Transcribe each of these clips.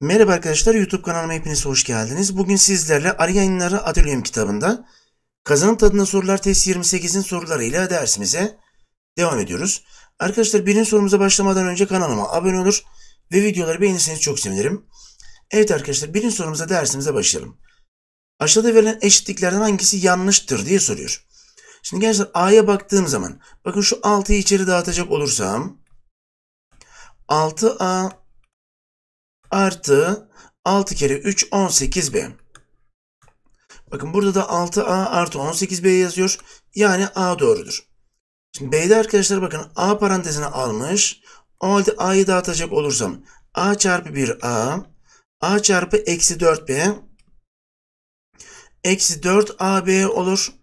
Merhaba arkadaşlar YouTube kanalıma hepiniz hoş geldiniz. Bugün sizlerle Arı Yayınları Atölyem kitabında Kazanın Tadına Sorular Test 28'in sorularıyla dersimize devam ediyoruz. Arkadaşlar birinci sorumuza başlamadan önce kanalıma abone olur ve videoları beğenirseniz çok sevinirim. Evet arkadaşlar birinci sorumuza dersimize başlayalım. Aşağıda verilen eşitliklerden hangisi yanlıştır diye soruyor. Şimdi gençler A'ya baktığım zaman bakın şu 6'yı içeri dağıtacak olursam 6A artı 6 kere 3 18B. Bakın burada da 6A artı 18B yazıyor. Yani A doğrudur. Şimdi B'de arkadaşlar bakın A parantezine almış. O halde A'yı dağıtacak olursam A çarpı 1A A çarpı eksi 4B eksi 4AB olur.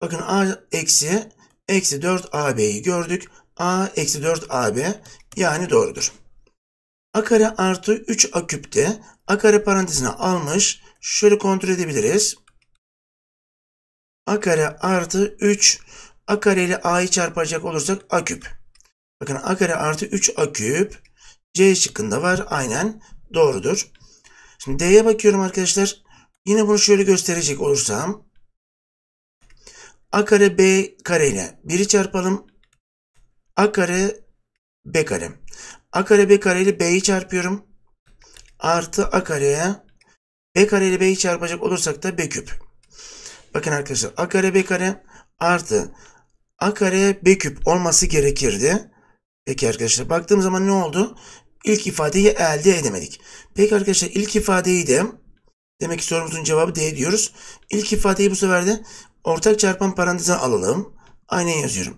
Bakın A eksi eksi 4 AB'yi gördük. A eksi 4 AB yani doğrudur. A kare artı 3 A küp A kare parantezine almış. Şöyle kontrol edebiliriz. A kare artı 3 A kare ile A'yı çarpacak olursak A küp. Bakın A kare artı 3 A küp. C şıkkında var. Aynen doğrudur. Şimdi D'ye bakıyorum arkadaşlar. Yine bunu şöyle gösterecek olursam a kare b kare ile 1'i çarpalım. a kare b kare. a kare b kare ile b'yi çarpıyorum. Artı a kareye b kare ile b'yi çarpacak olursak da b küp. Bakın arkadaşlar a kare b kare artı a kare b küp olması gerekirdi. Peki arkadaşlar baktığım zaman ne oldu? İlk ifadeyi elde edemedik. Peki arkadaşlar ilk ifadeyi de demek ki sorumuzun cevabı D diyoruz. İlk ifadeyi bu sefer de Ortak çarpan paranteze alalım. Aynen yazıyorum.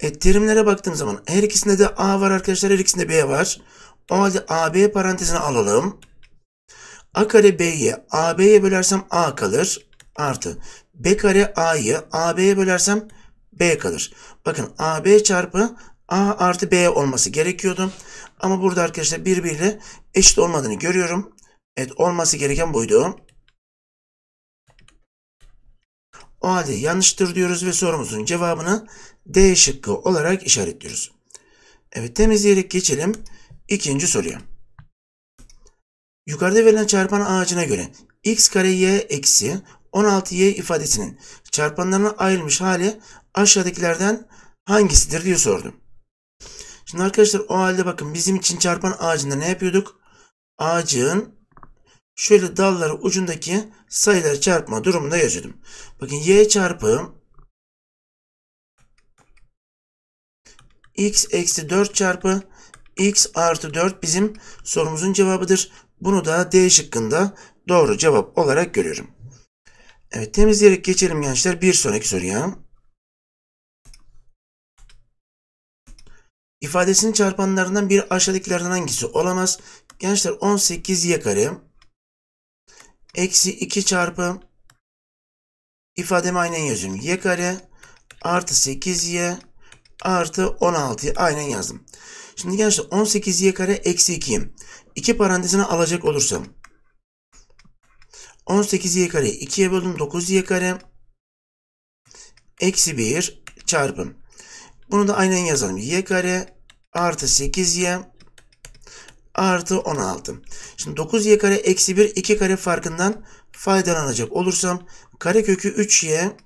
E, terimlere baktığım zaman her ikisinde de A var arkadaşlar. Her ikisinde B var. O halde AB parantezine alalım. A kare B'ye AB'ye bölersem A kalır. Artı B kare A'yı AB'ye bölersem B kalır. Bakın AB çarpı A artı B olması gerekiyordu. Ama burada arkadaşlar birbiriyle eşit olmadığını görüyorum. Evet olması gereken buydu. O halde yanlıştır diyoruz ve sorumuzun cevabını D şıkkı olarak işaretliyoruz. Evet temizleyerek geçelim ikinci soruya. Yukarıda verilen çarpan ağacına göre x kare y eksi 16y ifadesinin çarpanlarına ayrılmış hali aşağıdakilerden hangisidir diye sordum. Şimdi arkadaşlar o halde bakın bizim için çarpan ağacında ne yapıyorduk? Ağacın şöyle dalları ucundaki sayıları çarpma durumunda yazıyordum. Bakın y çarpı x eksi 4 çarpı x artı 4 bizim sorumuzun cevabıdır. Bunu da D şıkkında doğru cevap olarak görüyorum. Evet temizleyerek geçelim gençler bir sonraki soruya. İfadesinin çarpanlarından bir aşağıdakilerden hangisi olamaz? Gençler 18 y kare eksi 2 çarpı ifademi aynen yazıyorum. Y kare artı 8y artı 16'yı aynen yazdım. Şimdi gençler 18y kare eksi 2'yim. 2 parantezine alacak olursam 18y kare 2'ye böldüm 9y kare eksi 1 çarpım. Bunu da aynen yazalım. y kare artı 8y artı 16. Şimdi 9y kare eksi 1 2 kare farkından faydalanacak olursam kare kökü 3y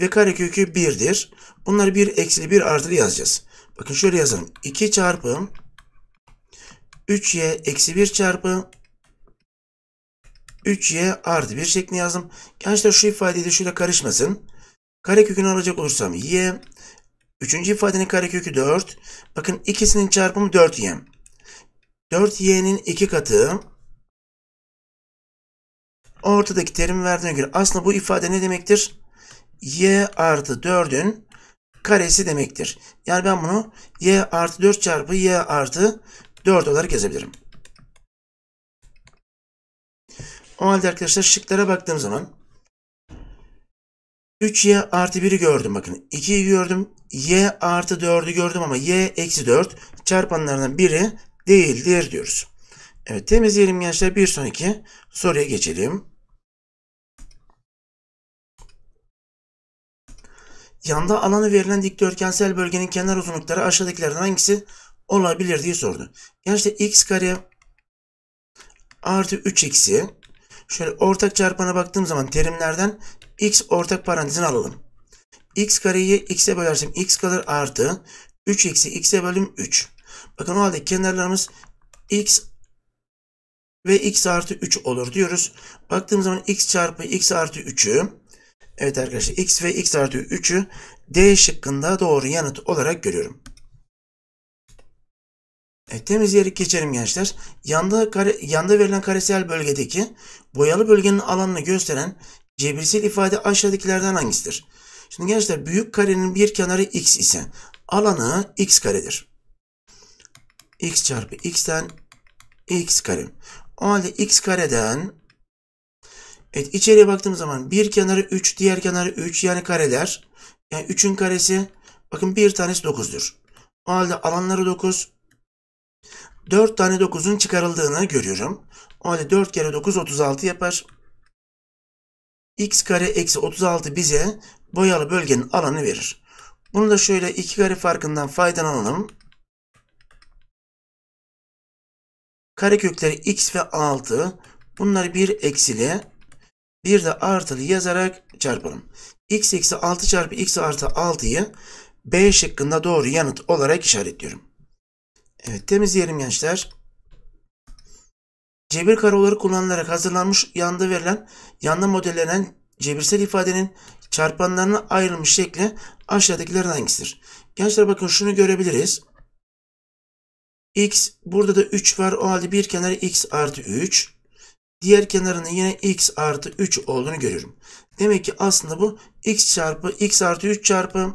ve kare kökü 1'dir. Bunları 1 eksili 1 artılı yazacağız. Bakın şöyle yazalım. 2 çarpı 3y eksi 1 çarpı 3y artı 1 şeklinde yazdım. Gençler şu ifadeyi de şöyle karışmasın. Kare kökünü alacak olursam y Üçüncü ifadenin karekökü 4. Bakın ikisinin çarpımı 4y. 4y'nin iki katı ortadaki terim verdiğine göre aslında bu ifade ne demektir? y artı 4'ün karesi demektir. Yani ben bunu y artı 4 çarpı y artı 4 olarak yazabilirim. O halde arkadaşlar şıklara baktığım zaman 3y artı 1'i gördüm bakın. 2'yi gördüm. y artı 4'ü gördüm ama y eksi 4 çarpanlarından biri değildir diyoruz. Evet temizleyelim gençler. Bir sonraki soruya geçelim. Yanda alanı verilen dikdörtgensel bölgenin kenar uzunlukları aşağıdakilerden hangisi olabilir diye sordu. Gençler x kare artı 3x'i şöyle ortak çarpana baktığım zaman terimlerden x ortak parantezin alalım. x kareyi x'e bölersem x kalır artı 3x'i x'e bölüm 3. Bakın o halde kenarlarımız x ve x artı 3 olur diyoruz. Baktığımız zaman x çarpı x artı 3'ü evet arkadaşlar x ve x artı 3'ü D şıkkında doğru yanıt olarak görüyorum. Evet, temizleyerek geçelim gençler. Yanda, kare, yanda verilen karesel bölgedeki boyalı bölgenin alanını gösteren Cebirsel ifade aşağıdakilerden hangisidir? Şimdi gençler büyük karenin bir kenarı x ise alanı x karedir. x çarpı x'ten x kare. O halde x kareden evet içeriye baktığımız zaman bir kenarı 3 diğer kenarı 3 yani kareler. Yani 3'ün karesi bakın bir tanesi 9'dur. O halde alanları 9 4 tane 9'un çıkarıldığını görüyorum. O halde 4 kere 9 36 yapar x kare eksi 36 bize boyalı bölgenin alanı verir. Bunu da şöyle iki kare farkından faydalanalım. Kare kökleri x ve 6 bunları bir eksili bir de artılı yazarak çarpalım. x eksi 6 çarpı x artı 6'yı B şıkkında doğru yanıt olarak işaretliyorum. Evet temizleyelim gençler. Cebir karaları kullanılarak hazırlanmış yanda verilen yanda modellenen cebirsel ifadenin çarpanlarına ayrılmış şekli aşağıdakilerden hangisidir? Gençler bakın şunu görebiliriz. X burada da 3 var. O halde bir kenarı x artı 3. Diğer kenarının yine x artı 3 olduğunu görüyorum. Demek ki aslında bu x çarpı x artı 3 çarpı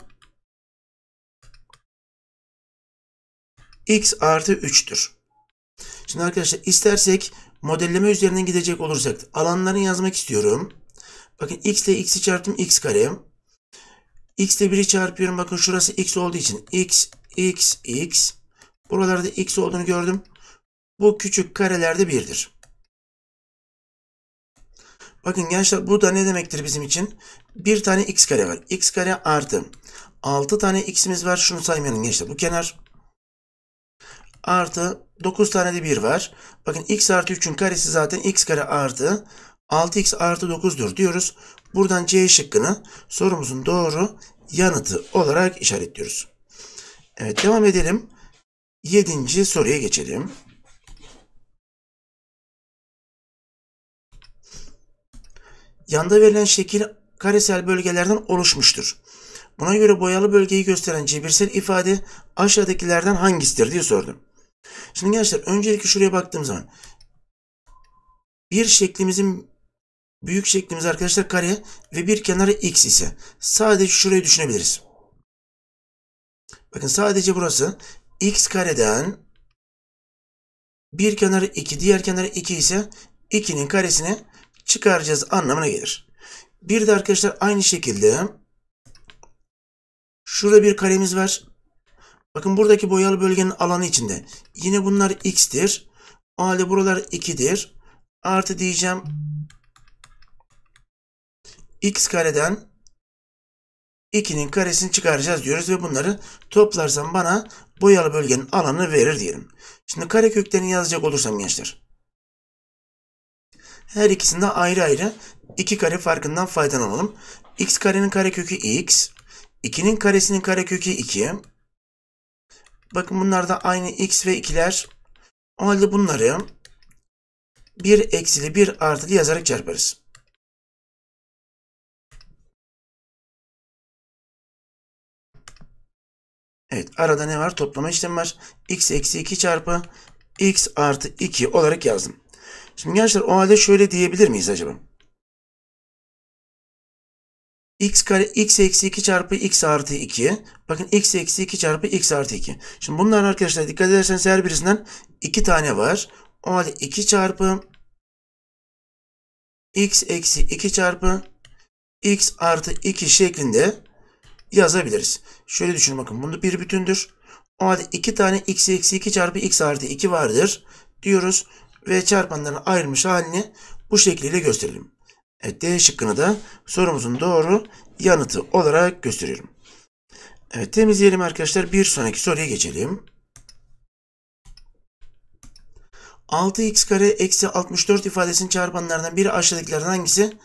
x artı 3'tür. Şimdi arkadaşlar istersek modelleme üzerinden gidecek olursak alanlarını yazmak istiyorum. Bakın x ile x'i çarptım x kare, x ile 1'i çarpıyorum. Bakın şurası x olduğu için x, x, x. Buralarda x olduğunu gördüm. Bu küçük karelerde 1'dir. Bakın gençler bu da ne demektir bizim için? Bir tane x kare var. x kare artı. 6 tane x'imiz var. Şunu saymayalım gençler. Bu kenar artı 9 tane de 1 var. Bakın x artı 3'ün karesi zaten x kare artı 6x artı 9'dur diyoruz. Buradan C şıkkını sorumuzun doğru yanıtı olarak işaretliyoruz. Evet devam edelim. 7. soruya geçelim. Yanda verilen şekil karesel bölgelerden oluşmuştur. Buna göre boyalı bölgeyi gösteren cebirsel ifade aşağıdakilerden hangisidir diye sordum. Şimdi gençler öncelikle şuraya baktığım zaman bir şeklimizin büyük şeklimiz arkadaşlar kare ve bir kenarı x ise sadece şurayı düşünebiliriz. Bakın sadece burası x kareden bir kenarı 2 diğer kenarı 2 ise 2'nin karesini çıkaracağız anlamına gelir. Bir de arkadaşlar aynı şekilde şurada bir karemiz var. Bakın buradaki boyalı bölgenin alanı içinde. Yine bunlar x'tir. O halde buralar 2'dir. Artı diyeceğim x kareden 2'nin karesini çıkaracağız diyoruz ve bunları toplarsam bana boyalı bölgenin alanı verir diyelim. Şimdi kare köklerini yazacak olursam gençler. Her ikisinde ayrı ayrı 2 kare farkından faydalanalım. x karenin karekökü x, 2'nin karesinin karekökü 2, Bakın bunlar da aynı x ve 2'ler. O halde bunları bir eksili bir artılı yazarak çarparız. Evet arada ne var? Toplama işlemi var. x eksi 2 çarpı x artı 2 olarak yazdım. Şimdi gençler o halde şöyle diyebilir miyiz acaba? x kare x eksi 2 çarpı x artı 2. Bakın x eksi 2 çarpı x artı 2. Şimdi bunların arkadaşlar dikkat ederseniz her birisinden 2 tane var. O halde 2 çarpı x eksi 2 çarpı x artı 2 şeklinde yazabiliriz. Şöyle düşünün bakın bunu bir bütündür. O halde 2 tane x eksi 2 çarpı x artı 2 vardır diyoruz ve çarpanların ayrılmış halini bu şekliyle gösterelim. Evet D şıkkını da sorumuzun doğru yanıtı olarak gösteriyorum. Evet temizleyelim arkadaşlar. Bir sonraki soruya geçelim. 6x kare eksi 64 ifadesinin çarpanlarından biri aşağıdakilerden hangisi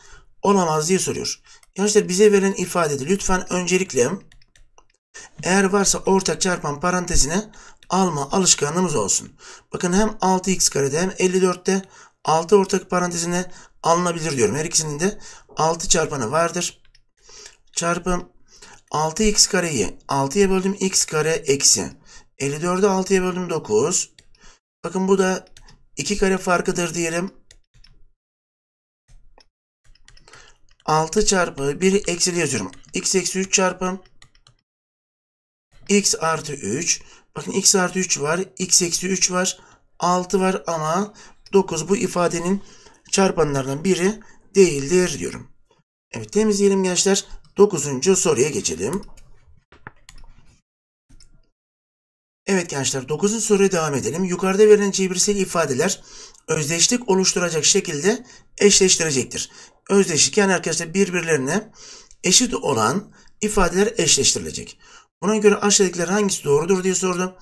olamaz diye soruyor. Gençler bize verilen ifadede lütfen öncelikle eğer varsa ortak çarpan parantezine alma alışkanlığımız olsun. Bakın hem 6x karede hem 54'te 6 ortak parantezine alınabilir diyorum. Her ikisinin de 6 çarpanı vardır. Çarpı 6x kareyi 6'ya böldüm x kare eksi. 54'ü 6'ya böldüm 9. Bakın bu da 2 kare farkıdır diyelim. 6 çarpı 1 eksili yazıyorum. x eksi 3 çarpı x artı 3. Bakın x artı 3 var. x eksi 3 var. 6 var ama 9 bu ifadenin çarpanlardan biri değildir diyorum. Evet temizleyelim gençler. Dokuzuncu soruya geçelim. Evet gençler dokuzuncu soruya devam edelim. Yukarıda verilen cebirsel ifadeler özdeşlik oluşturacak şekilde eşleştirecektir. Özdeşlik yani arkadaşlar birbirlerine eşit olan ifadeler eşleştirilecek. Buna göre aşağıdakiler hangisi doğrudur diye sordum.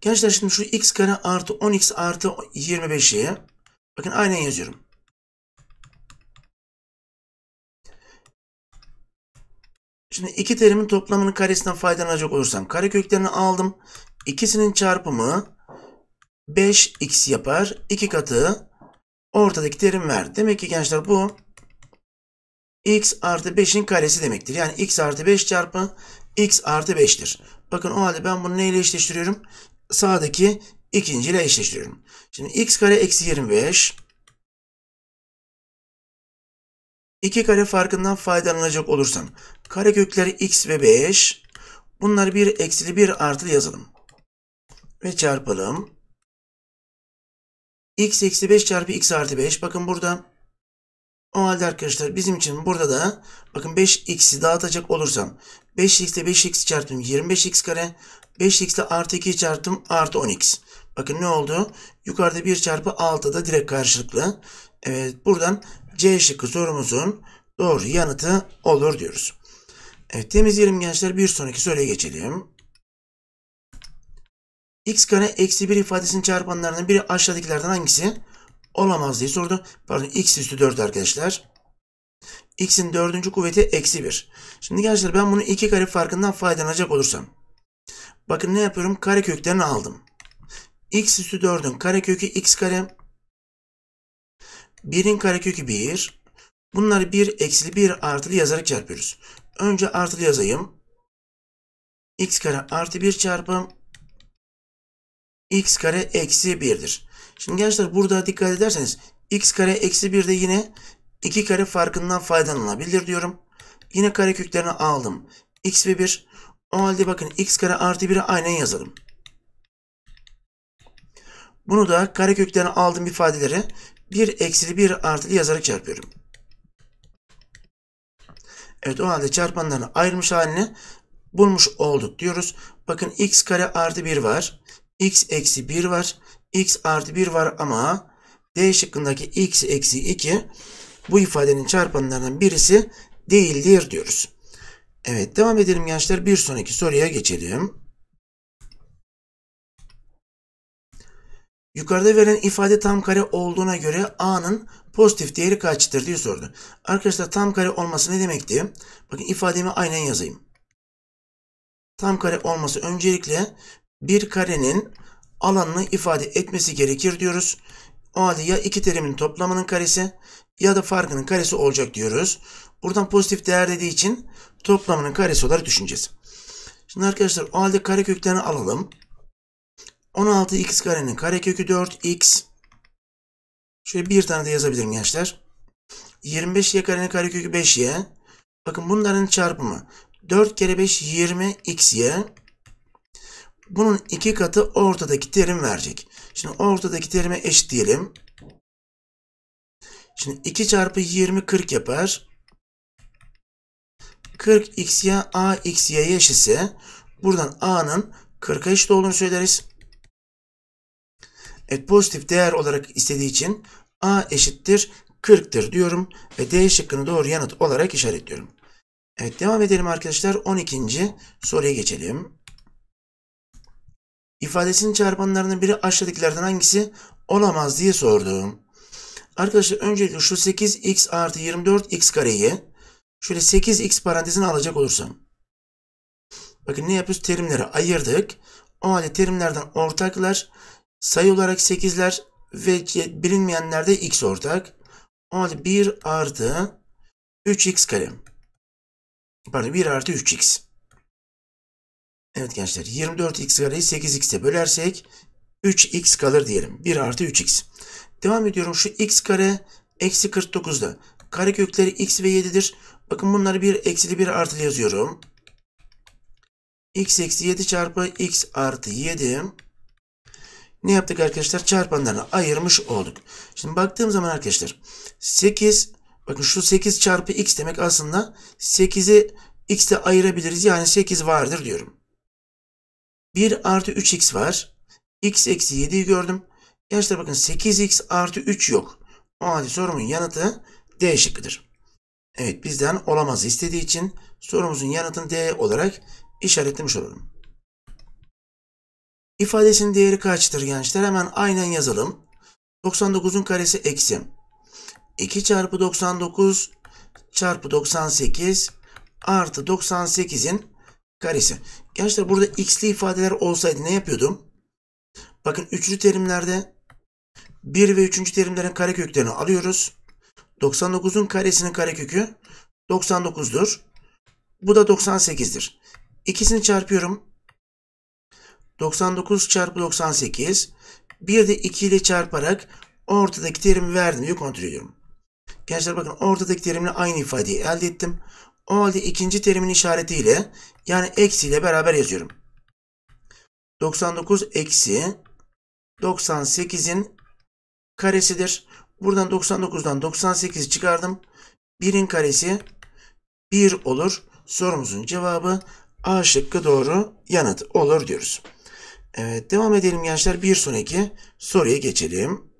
Gençler şimdi şu x kare artı 10x artı 25'i Bakın aynen yazıyorum. Şimdi iki terimin toplamının karesinden faydalanacak olursam kare köklerini aldım. İkisinin çarpımı 5x yapar. 2 katı ortadaki terim ver. Demek ki gençler bu x artı 5'in karesi demektir. Yani x artı 5 çarpı x artı 5'tir. Bakın o halde ben bunu neyle eşleştiriyorum? Sağdaki ikinci ile eşleştiriyorum. Şimdi x kare eksi 25 2 kare farkından faydalanacak olursam kare kökleri x ve 5 bunlar bir eksili bir artılı yazalım. Ve çarpalım. x eksi 5 çarpı x artı 5 bakın burada o halde arkadaşlar bizim için burada da bakın 5x'i dağıtacak olursam 5x ile 5x çarptım 25x kare 5x ile artı 2 çarptım artı 10x. Bakın ne oldu? Yukarıda 1 çarpı 6 da direkt karşılıklı. Evet buradan C şıkkı sorumuzun doğru yanıtı olur diyoruz. Evet temizleyelim gençler. Bir sonraki soruya geçelim. X kare eksi 1 ifadesini çarpanlardan biri aşağıdakilerden hangisi? Olamaz diye sordu. Pardon x üstü 4 arkadaşlar. x'in dördüncü kuvveti eksi 1. Şimdi gençler ben bunu 2 kare farkından faydalanacak olursam. Bakın ne yapıyorum? Kare köklerini aldım x üstü 4'ün karekökü x kare. 1'in karekökü 1. Bunları 1 eksili 1 artılı yazarak çarpıyoruz. Önce artılı yazayım. x kare artı 1 çarpım x kare eksi 1'dir. Şimdi gençler burada dikkat ederseniz x kare eksi 1 de yine 2 kare farkından faydalanabilir diyorum. Yine kareköklerini aldım. x ve 1. O halde bakın x kare artı 1'i aynen yazalım. Bunu da karekökten aldığım ifadelere bir eksili bir artılı yazarak çarpıyorum. Evet o halde çarpanlarını ayrılmış halini bulmuş olduk diyoruz. Bakın x kare artı 1 var. x eksi 1 var. x artı 1 var ama d şıkkındaki x eksi 2 bu ifadenin çarpanlarından birisi değildir diyoruz. Evet devam edelim gençler. Bir sonraki soruya geçelim. Yukarıda verilen ifade tam kare olduğuna göre A'nın pozitif değeri kaçtır diye sordu. Arkadaşlar tam kare olması ne demekti? Bakın ifademi aynen yazayım. Tam kare olması öncelikle bir karenin alanını ifade etmesi gerekir diyoruz. O halde ya iki terimin toplamının karesi ya da farkının karesi olacak diyoruz. Buradan pozitif değer dediği için toplamının karesi olarak düşüneceğiz. Şimdi arkadaşlar o halde kare köklerini alalım. 16x karenin karekökü 4x. Şöyle bir tane de yazabilirim gençler. 25y karenin karekökü 5y. Bakın bunların çarpımı. 4 kere 5 20 xy. Bunun iki katı ortadaki terim verecek. Şimdi ortadaki terime eşit diyelim. Şimdi 2 çarpı 20 40 yapar. 40 xy a xy'ye eşitse buradan a'nın 40'a eşit olduğunu söyleriz. Evet, pozitif değer olarak istediği için A eşittir 40'tır diyorum ve D şıkkını doğru yanıt olarak işaretliyorum. Evet devam edelim arkadaşlar. 12. soruya geçelim. İfadesinin çarpanlarının biri aşağıdakilerden hangisi olamaz diye sordum. Arkadaşlar öncelikle şu 8x artı 24x kareyi şöyle 8x parantezine alacak olursam. Bakın ne yapıyoruz? Terimleri ayırdık. O halde terimlerden ortaklar Sayı olarak 8'ler ve bilinmeyenlerde x ortak. O halde 1 artı 3x kare. Pardon 1 artı 3x. Evet gençler 24x kareyi 8x'e bölersek 3x kalır diyelim. 1 artı 3x. Devam ediyorum şu x kare eksi 49'da. Kare kökleri x ve 7'dir. Bakın bunları bir eksili bir artılı yazıyorum. x eksi 7 çarpı x artı 7 ne yaptık arkadaşlar? Çarpanlarını ayırmış olduk. Şimdi baktığım zaman arkadaşlar 8 bakın şu 8 çarpı x demek aslında 8'i x'te ayırabiliriz. Yani 8 vardır diyorum. 1 artı 3x var. x eksi 7'yi gördüm. Gençler bakın 8x artı 3 yok. O halde sorumun yanıtı D şıkkıdır. Evet bizden olamaz istediği için sorumuzun yanıtını D olarak işaretlemiş olalım. İfadesinin değeri kaçtır gençler? Hemen aynen yazalım. 99'un karesi eksi. 2 çarpı 99 çarpı 98 artı 98'in karesi. Gençler burada x'li ifadeler olsaydı ne yapıyordum? Bakın üçlü terimlerde 1 ve 3. terimlerin kareköklerini alıyoruz. 99'un karesinin karekökü 99'dur. Bu da 98'dir. İkisini çarpıyorum. 99 çarpı 98. Bir de 2 ile çarparak ortadaki terimi verdim diye kontrol ediyorum. Gençler bakın ortadaki terimle aynı ifadeyi elde ettim. O halde ikinci terimin işaretiyle yani eksiyle beraber yazıyorum. 99 eksi 98'in karesidir. Buradan 99'dan 98 çıkardım. 1'in karesi 1 olur. Sorumuzun cevabı A şıkkı doğru yanıt olur diyoruz. Evet devam edelim gençler. Bir sonraki soruya geçelim.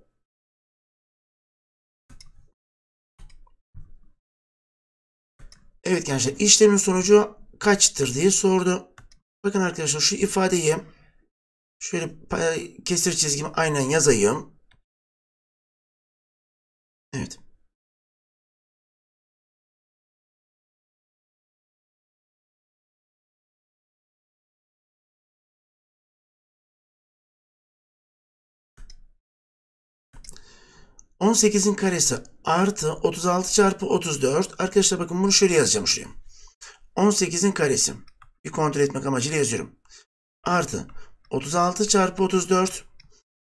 Evet gençler işlemin sonucu kaçtır diye sordu. Bakın arkadaşlar şu ifadeyi şöyle kesir çizgimi aynen yazayım. Evet. 18'in karesi artı 36 çarpı 34. Arkadaşlar bakın bunu şöyle yazacağım şuraya. 18'in karesi. Bir kontrol etmek amacıyla yazıyorum. Artı 36 çarpı 34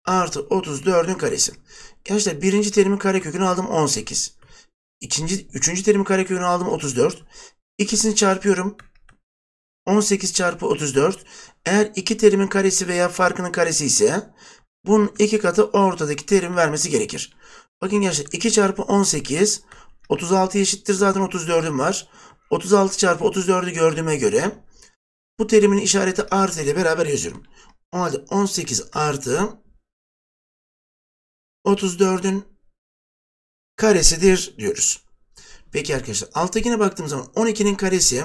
artı 34'ün karesi. Arkadaşlar birinci terimin karekökünü aldım 18. İkinci, üçüncü terimin karekökünü aldım 34. İkisini çarpıyorum. 18 çarpı 34. Eğer iki terimin karesi veya farkının karesi ise bunun iki katı ortadaki terim vermesi gerekir. Bakın gençler 2 çarpı 18 36 eşittir zaten 34'üm var. 36 çarpı 34'ü gördüğüme göre bu terimin işareti artı ile beraber yazıyorum. O halde 18 artı 34'ün karesidir diyoruz. Peki arkadaşlar alttakine baktığım zaman 12'nin karesi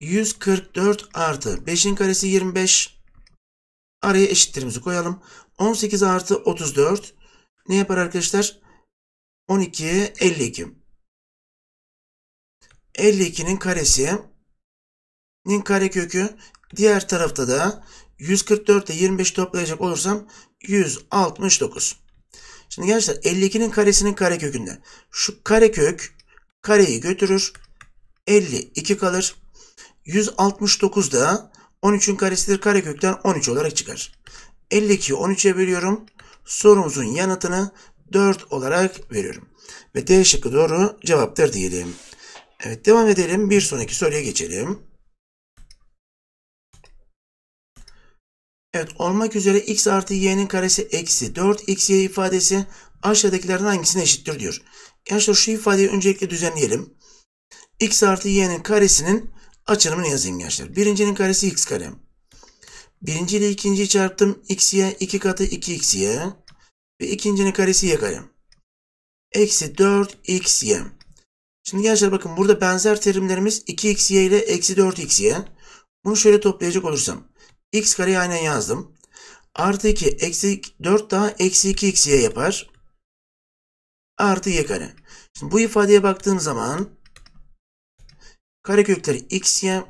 144 artı 5'in karesi 25 araya eşitlerimizi koyalım. 18 artı 34 ne yapar arkadaşlar? 12, 52. 52'nin karesi'nin karekökü diğer tarafta da 144 ile 25 toplayacak olursam 169. Şimdi gençler 52'nin karesinin karekökünde şu karekök kareyi götürür. 52 kalır. 169 da 13'ün karesidir. Karekökten 13 olarak çıkar. 52'yi 13'e bölüyorum. Sorumuzun yanıtını 4 olarak veriyorum. Ve D şıkkı doğru cevaptır diyelim. Evet devam edelim. Bir sonraki soruya geçelim. Evet olmak üzere x artı y'nin karesi eksi 4 x y ifadesi aşağıdakilerden hangisine eşittir diyor. Gençler şu ifadeyi öncelikle düzenleyelim. x artı y'nin karesinin açılımını yazayım gençler. Birincinin karesi x kare. Birinci ile ikinciyi çarptım. X'ye 2 katı 2x'ye. Ve ikincinin karesi yakarım. Eksi 4x'ye. Şimdi gençler bakın burada benzer terimlerimiz 2x'ye ile eksi 4x'ye. Bunu şöyle toplayacak olursam. x kareyi aynen yazdım. Artı 2 eksi 4 daha eksi 2x'ye yapar. Artı y kare. Şimdi bu ifadeye baktığım zaman karekökleri x'ye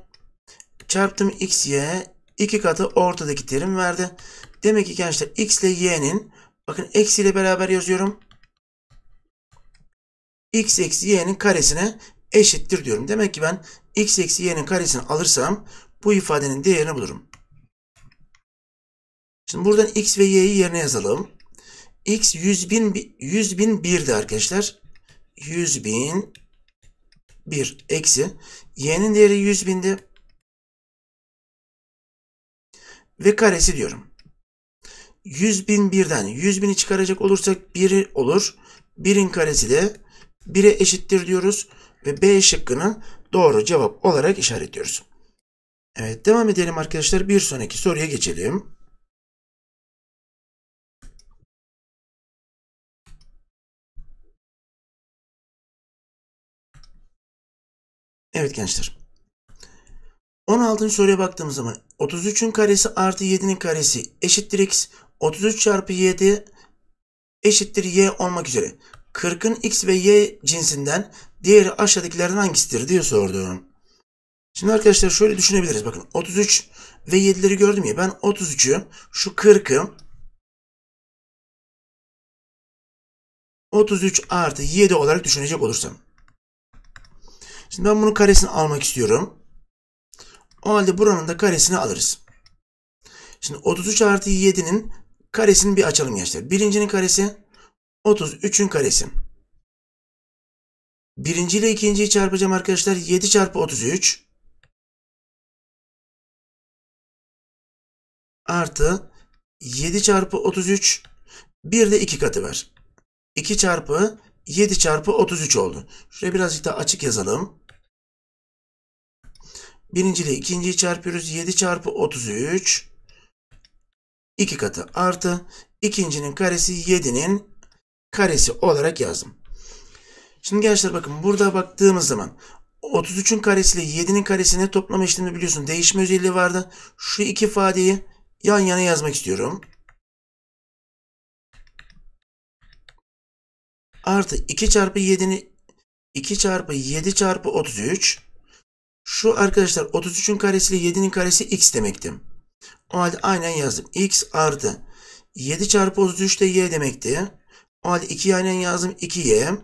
çarptım x'ye 2 katı ortadaki terim verdi. Demek ki gençler x ile y'nin bakın eksi ile beraber yazıyorum. x eksi y'nin karesine eşittir diyorum. Demek ki ben x eksi y'nin karesini alırsam bu ifadenin değerini bulurum. Şimdi buradan x ve y'yi yerine yazalım. x 100 bin, 100 bin 1'di arkadaşlar. 100 bin 1 eksi y'nin değeri 100 bindi. ve karesi diyorum. 100 bin birden 100 bini çıkaracak olursak 1 olur. 1'in karesi de 1'e eşittir diyoruz ve B şıkkını doğru cevap olarak işaretliyoruz. Evet devam edelim arkadaşlar. Bir sonraki soruya geçelim. Evet gençler. 16. soruya baktığımız zaman 33'ün karesi artı 7'nin karesi eşittir x. 33 çarpı 7 eşittir y olmak üzere. 40'ın x ve y cinsinden diğeri aşağıdakilerden hangisidir diye sordum. Şimdi arkadaşlar şöyle düşünebiliriz. Bakın 33 ve 7'leri gördüm ya. Ben 33'ü şu 40'ı 33 artı 7 olarak düşünecek olursam. Şimdi ben bunun karesini almak istiyorum. O halde buranın da karesini alırız. Şimdi 33 artı 7'nin karesini bir açalım gençler. Birincinin karesi 33'ün karesi. Birinci ile ikinciyi çarpacağım arkadaşlar. 7 çarpı 33 artı 7 çarpı 33 bir de 2 katı var. 2 çarpı 7 çarpı 33 oldu. Şuraya birazcık daha açık yazalım. Birinci ile ikinciyi çarpıyoruz. 7 çarpı 33. 2 katı artı ikincinin karesi 7'nin karesi olarak yazdım. Şimdi gençler bakın burada baktığımız zaman 33'ün karesi ile 7'nin karesini toplama işlemini biliyorsun. Değişme özelliği vardı. Şu iki ifadeyi yan yana yazmak istiyorum. Artı 2 çarpı 7'nin 2 çarpı 7 çarpı 33 şu arkadaşlar 33'ün karesi ile 7'nin karesi x demekti. O halde aynen yazdım. x artı 7 çarpı 33 de y demekti. O halde 2'yi aynen yazdım. 2y.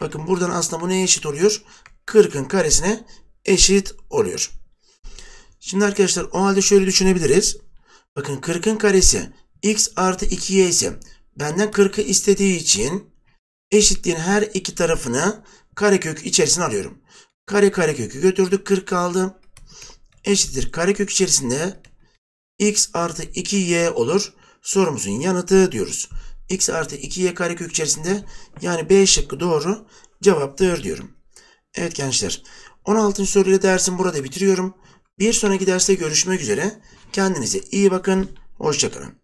Bakın buradan aslında bu neye eşit oluyor? 40'ın karesine eşit oluyor. Şimdi arkadaşlar o halde şöyle düşünebiliriz. Bakın 40'ın karesi x artı 2y ise benden 40'ı istediği için eşitliğin her iki tarafını karekök içerisine alıyorum. Kare kare kökü götürdük. 40 kaldı. Eşittir. Kare kök içerisinde x artı 2y olur. Sorumuzun yanıtı diyoruz. x artı 2y kare kök içerisinde yani B şıkkı doğru cevaptır diyorum. Evet gençler. 16. soruyla dersim burada bitiriyorum. Bir sonraki derste görüşmek üzere. Kendinize iyi bakın. Hoşçakalın.